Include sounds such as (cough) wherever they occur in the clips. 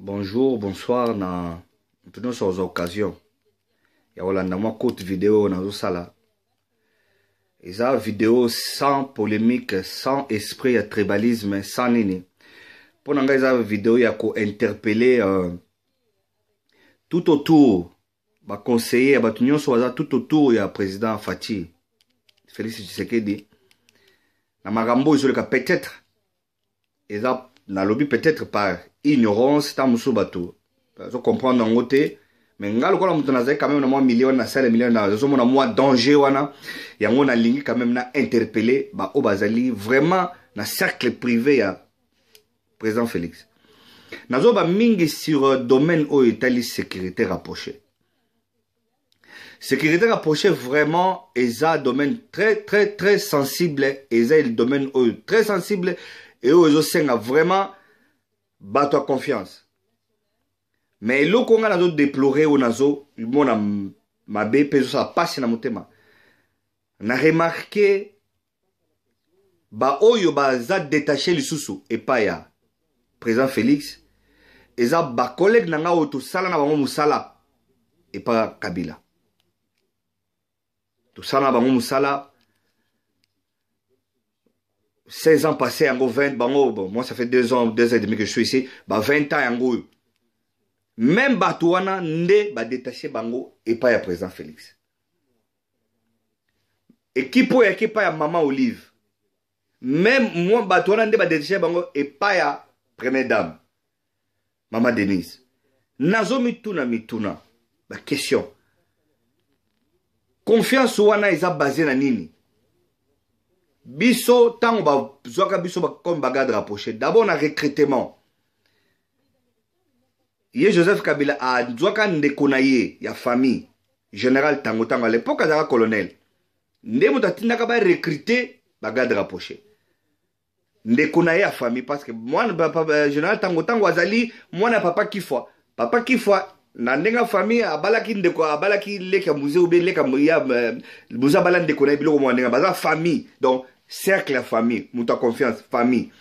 bonjour bonsoir na y sa Voilà, occasion ya dans mwa vidéo video zo sala. eza vidéo sans polémique sans esprit ya tribalisme sans nini Pour nga vidéo, eza y a ko euh, tout autour Ba conseiller, bato nyonso baza tout autour ya président fati félix tshisekedi na y a peut-être eza lobby, peut-être par ignorance ta Pour bato en mais je quand même na million na million na danger wana yango lingi quand même na interpellé ba obazali vraiment na cercle privé ya président félix ba mingi sur euh, domaine oyo sécurité rapproché sécurité rapproché vraiment un domaine très très très sensible le domaine très sensible et oyo vraiment bato ya confiance me eloko ngai nazodeplore oyo nazomona mabe mpe ezosala mpasi na motema naremarke baoyo baza detache lisusu epai ya président félix eza bakolege na ngai oyo tosala na bango mosala epai kabila tosala na bango mosala 16 ans passés, 20, bango, moi ça fait 2 ans, 2 ans et demi que je suis ici, bah 20 ans Même Batouana n'est pas bah, détaché bango et pas à présent Félix. et qui peut être pas à maman Olive. Même moi Batouana n'est pas bah, détaché bango et pas à première dame. Maman Denise. Nazo mituna mituna. la bah, question. Confiance wana eza basée la nini? biso ba bazwaka biso comme bagarde rapproché d'abord na recrutement ye joseph kabila azwaka ndeko na ye ya famille général tango tango à l'époque azalaka colonel nde moto atindaka recruter bagarde rapproché ndeko na ye ya famille parce que mwana général tango ntango azali mwana ya papa kifo papa kifo na ndenga famille abalaki ndeko abalaki leka musée ou leka ya euh, musée balande ko na ye biloko mwa ndenge baza famille donc cercle famille mouta confiance famille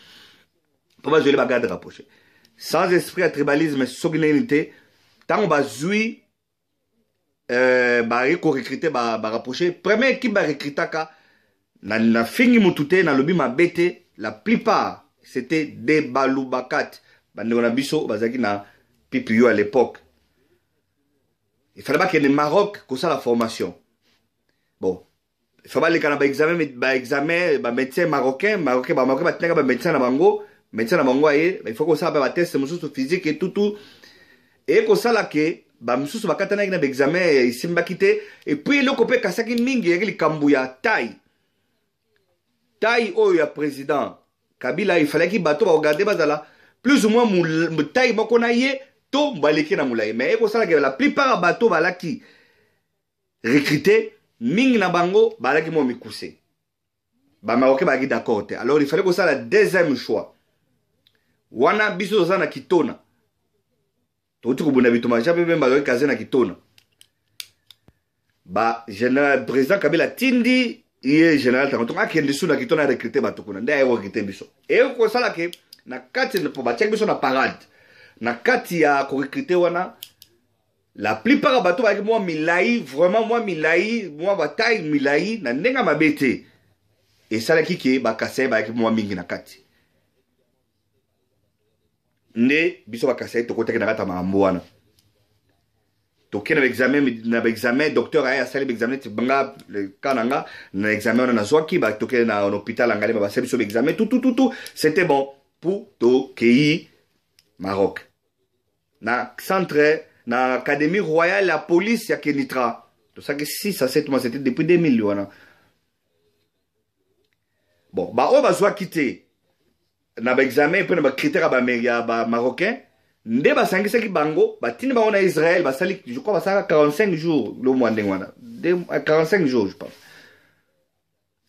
pourquoi je les bagarre rapproché sans esprit à tribalisme soki Tant on va bazwi euh, bari bah, barapproche bah, La première équipe ka, bah, na, la fingi motu na, nalobi mabe te la plupart c'était des balubakate bandeko bah, na biso bazalaki na ppu à l'époque il fallait le maroc la formation bon bah, examen, baexame bamédecin marocain marocain bamarocain batinaka bamédecin na bango médecin na bango aye ifo kosala mpe bateste mosusu physique etutu ekosala ke bamosusu bakatanaki na baexame esembaki te epuis eloko mpe ekasaki mingi eyaki likambo ya tai tai oyo oh, ya président kabila efalaki regarder baregarde bazala plus ou moins tai moko na ye to baleki na molai mais ekosalaka la plupart ya bah, là qui recruter mingi na bango balaki mo mikuse bamaroke balaki d'accord te alors il fallait kosala deuxième choix wana biso toza na kitona touti kobunda bitoma ja mpe mpe bazwaki kaze na kitona bagénéral président kabila atindi ye général tangotongo akende su na kitona arekrite bato kuna nde ayekorekrite biso ekosalake na kati po batiaki biso na parade na kati ya korekrite wana la plupart des bato avec moi milai vraiment moi milai moi bataille milai na et ça la qui qui avec moi mingi na kati biso na ma examen na examen, docteur banga kananga na na examen na hôpital tout. Tout. c'était bon pour maroc na centre na Académie royale la police ya Kenitra ça que si ça c'est moi c'était depuis 2000 wana bon baoyo soit te na baexamen mpe na bacritère ya bamairie ya marocain nde basangisaki bango ba batindi bango Israël ba basali je crois ça 45 jours le mois ndenge wana euh, 45 jours je pense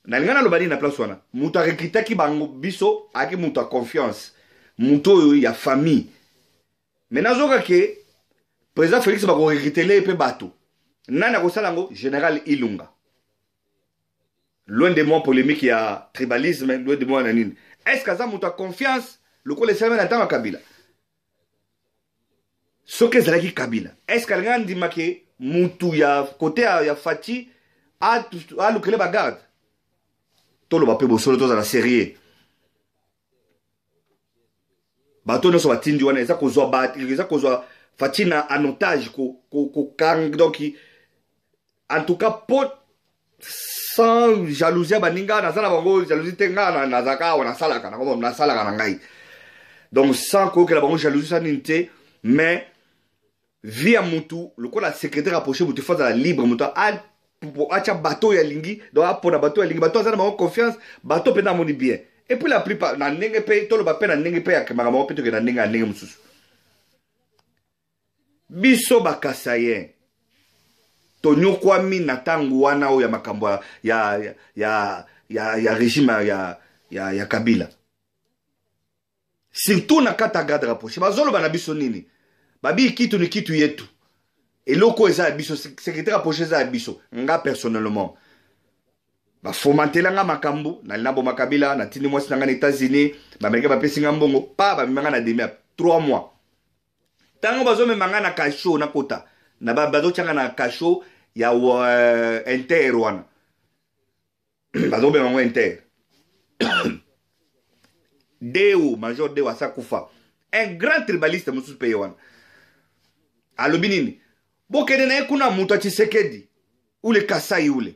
nalinga lo bali na place wana muta recruter ki bango biso ayaki ki muta confiance muto oyo ya famille me nazokake président félix bakorekitele mpe bato nani akosala yango général ilunga loin de moi polémique ya tribalisme loin de moi na nini est ce que aza moto ya confiance lokola esalami na ntango ya kabila soki ezalaki kabila est ce que alingi andimake mutu ya kote ya, ya fati alukele bagarde toloba mpe bosolo tozala série e. bato nyonso batindi wana eza kozwa fa ti na en otage kokanga donc en tout cas po sans jalousie ya baninga awa naza na bango jalousie te ngai nazalaka awa nasalaka nakomona nasalaka na ngai donc sans koyokela bango jalousie sa nini te mais vie ya mutu lokola secrétaire approché mutu fo azala libre mutu atia bato oyo alingi donc apona bato oyo alingi bato aza na bango confiance bato mpenza amoni bien et puis la plupart na ndenge mpe toloba mpe na ndenge mpe ya makambo moko mpe tokende na ndenge ya ndenge mosusu biso bakasa ye tonyokwami na ntango wana oyo ya makambo ya, ya, ya, ya, ya régime ya, ya, ya kabila surtout na kati ya garde rapproché bazoloba na biso nini babii kitu ni kitu yetu eloko eza ya biso secrétaire rapproché eza ya biso nga personnellement bafomantelanga makambo nalinga bomaka bila natindi mwasi na ngai na états-unis baamerikain bapesi nga mbongo pa bamemanga na demi ya 3 mois ntango bazomema ngai na kasho nakota na bazotyanga na kasho ya uh, inter wana (clears throat) bazomema ngo inter (coughs) deo major deo asa kufa un grand tribaliste mosusu mpe ye wana alobi nini bokende na ye kuna moto ya tshisekedi ule kasai ule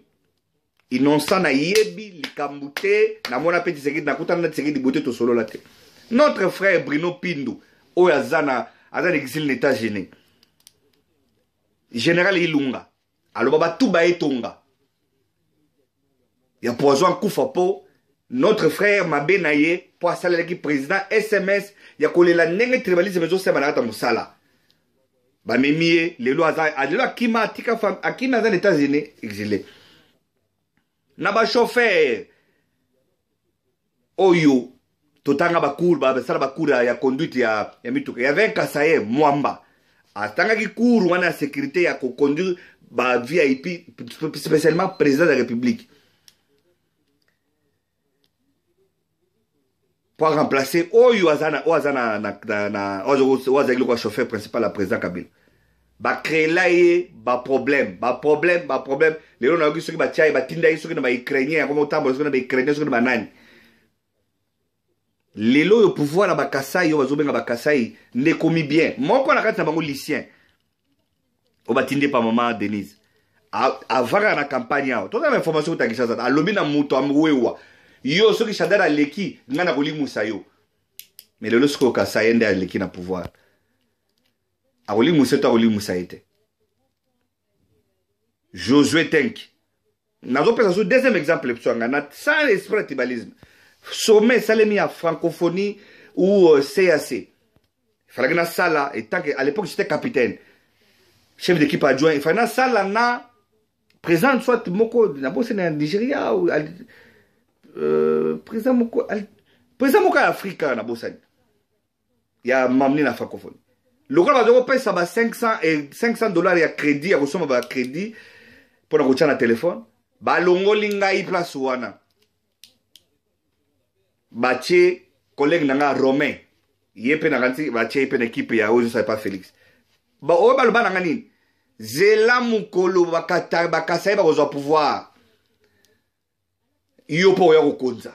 inonsa nayebi likambo te namona mpe tshisekedi nakutana na tshisekedi bote tosolola te notre frère brino pindu oyo aza na aza na na général ilunga aloba batu baetonga ya poison akufa mpo notre frère mabe na ye mpo asalelaki président sms ya kolela ndenge tribalisme ezosema na kata mosala bamemi ye lelo lelo akima atika akimi aza na états-unis exilé na bashofer oyo totanga bacour basala bacour ya conduite ya, ya mituka ya vin kasa ye mwamba atangaki cour wana ya sécurité ya koconduire ba vip spécialement président de la république po aremplace oyo oyo azali lokola chauffeur principal ya président kabila bakreela ye baproblème baproblème baproblème lelo nayoki soki batia ye batinda ye soki na baécrainien yango motambola soki na baécrainien soki na banani lelo au pouvoir na bakasai yo bazobenga ne commis bien moko na kati na bango Oba oyo batinde pa mama denise avant la campagne awa toza na information kotangisa à alobi na moto wa yo soki shadar pas ko limusa yo mais lelo soko okasa ye leki na pouvoir akolimusa limusa to akolimusa ye josué tenk deuxième exemple le yanga na sans esprit tribalisme sommet à francophonie ou CAC euh, il fallait que na sala et tant que à l'époque j'étais capitaine chef d'équipe adjoint il fallait na sala na présent soit moko na bosse na Nigeria ou euh, présent moko présent moko Il na bosse a m'amener la francophonie va bazali oh, ça ça bah, 500 et 500 dollars de crédit il y a à bah, crédit Pour retirer kotia téléphone. Bah l'ongolinga il place ouana. batie collègue na nga romain ye mpe na nga nti batie ye mpe na ekipe ya oyo nyonso pa félix oyo baloba na nga nini zela mokolo bakasa ye bakozwa pouvoir yo mpo oya kokonza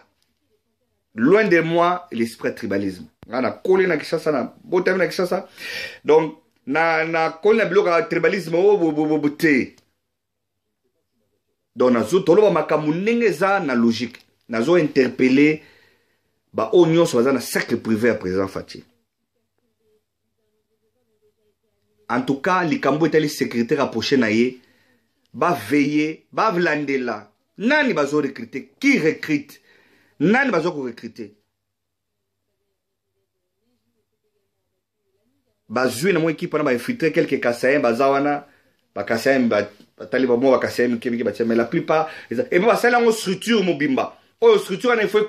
loin de moi l'esprit tribalisme nga nakoli na kinshasa na botami na kinshasa donc nakoli na biloko ya tribalisme oyo te donc toloba makambo ndenge eza na logique nazo interpele bao nyonso so bazana cercle privé à président fati en tout cas les likambo etali secrétaire approché na ye baveye balandela nani recruter. qui recrute nani bazokorekrite bazwi na mwa ekipe wana bainfiltre ba kasayen ba wana ba batali bamwa bakasayen mikemike batia mais la plupart et ça ben, basali yango structure mobimba oyo structure wana efo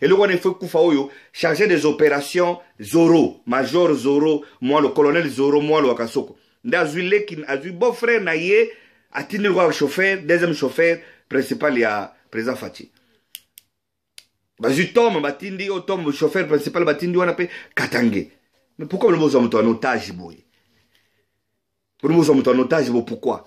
Et le wana efo ekufa oyo chargé des opérations zoro major zoro le colonel zoro moi le Wakasoko. nde azwi leki beau frère naye, a tiné roi chauffeur deuxième chauffeur principal ya président fati bazwi batindi o oh, tombe chauffeur principal batindi on appelle Katangé. mais pourquoi bolobozwa moto en otage boye Pour moto en otage bo pourquoi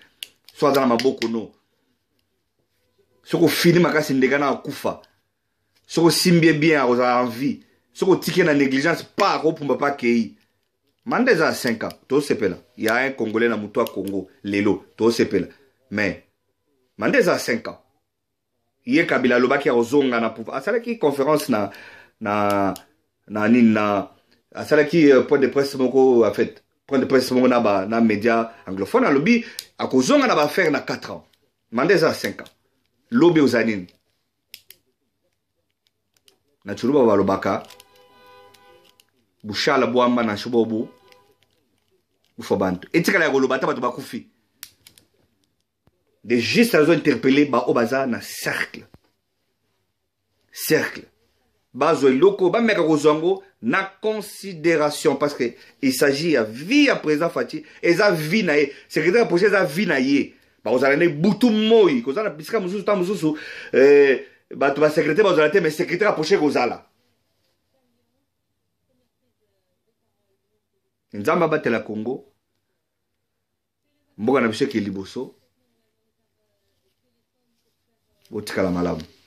so aza na maboko no soki ofini makasi ndeka na kufa osimbi ye bien akozala en vie soki otiki ye na négligence pa akopumba mpe akei manda eza ya 5 ans to tosepela ya un congolais na muto a congo lelo to sepela mais manda eza 5 ans ye kabila a akozonga na pouvoir asalaki conférence na na na nini na asalaki euh, point de presse moko en fait point de presse dans les médias anglophones, media anglophone a akozonga na faire na 4 ans aux 5 ans lobi oza na la boîte, bushala bwamba na Et tu que bato bakufi de juste au bazar na cercle cercle bazwa eloko bameka kozwa yango na considération parce que il s'agit ya vie ya président fati eza vie na ye secrétaire ya projet eza vie na ye bakozala na ebutu moi kozala na bisika mosusu ta bah bato basekretare bazala te mais secrétaire ya kozala nzamba nzambe la congo mboka na biso eke liboso la malamu